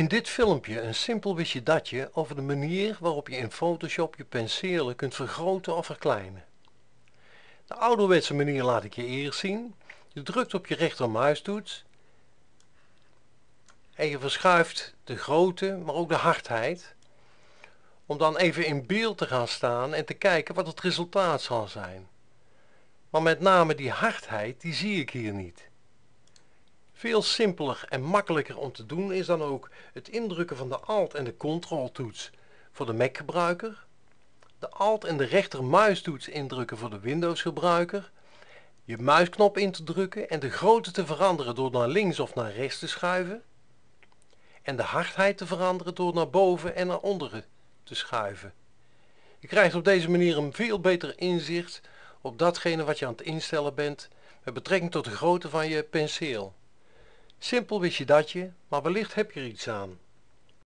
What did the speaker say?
In dit filmpje een simpel wistje datje over de manier waarop je in Photoshop je penselen kunt vergroten of verkleinen. De ouderwetse manier laat ik je eerst zien. Je drukt op je rechtermuistoets en je verschuift de grootte, maar ook de hardheid, om dan even in beeld te gaan staan en te kijken wat het resultaat zal zijn. Maar met name die hardheid, die zie ik hier niet. Veel simpeler en makkelijker om te doen is dan ook het indrukken van de Alt- en de Ctrl-toets voor de Mac-gebruiker, de Alt- en de rechtermuistoets indrukken voor de Windows-gebruiker, je muisknop in te drukken en de grootte te veranderen door naar links of naar rechts te schuiven, en de hardheid te veranderen door naar boven en naar onderen te schuiven. Je krijgt op deze manier een veel beter inzicht op datgene wat je aan het instellen bent met betrekking tot de grootte van je penseel. Simpel wist je dat je, maar wellicht heb je er iets aan.